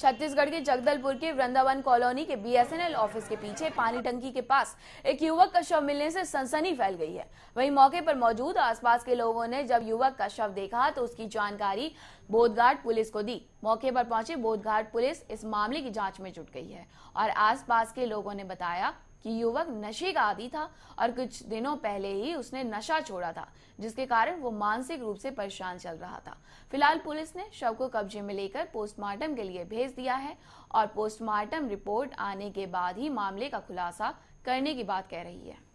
छत्तीसगढ़ के जगदलपुर के वृंदावन कॉलोनी के बीएसएनएल ऑफिस के पीछे पानी टंकी के पास एक युवक का शव मिलने से सनसनी फैल गई है वहीं मौके पर मौजूद आसपास के लोगों ने जब युवक का शव देखा तो उसकी जानकारी बोधघाट पुलिस को दी मौके पर पहुंचे बोधघाट पुलिस इस मामले की जांच में जुट गई है और आसपास के लोगों ने बताया कि युवक नशे का आदि था और कुछ दिनों पहले ही उसने नशा छोड़ा था जिसके कारण वो मानसिक रूप से परेशान चल रहा था फिलहाल पुलिस ने शव को कब्जे में लेकर पोस्टमार्टम के लिए भेज दिया है और पोस्टमार्टम रिपोर्ट आने के बाद ही मामले का खुलासा करने की बात कह रही है